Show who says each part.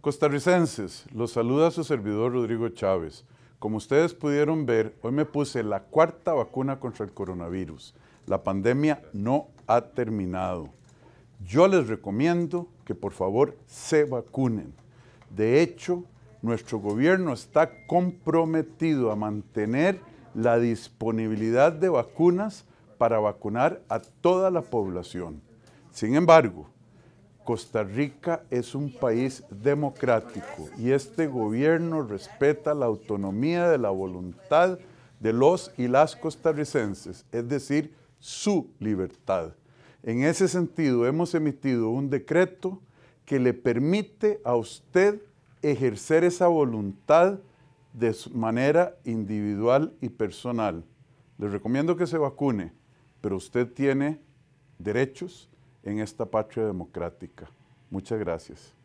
Speaker 1: Costarricenses, los saluda su servidor Rodrigo Chávez. Como ustedes pudieron ver, hoy me puse la cuarta vacuna contra el coronavirus. La pandemia no ha terminado. Yo les recomiendo que por favor se vacunen. De hecho, nuestro gobierno está comprometido a mantener la disponibilidad de vacunas para vacunar a toda la población. Sin embargo, Costa Rica es un país democrático y este gobierno respeta la autonomía de la voluntad de los y las costarricenses, es decir, su libertad. En ese sentido, hemos emitido un decreto que le permite a usted ejercer esa voluntad de manera individual y personal. Le recomiendo que se vacune, pero usted tiene derechos, en esta patria democrática. Muchas gracias.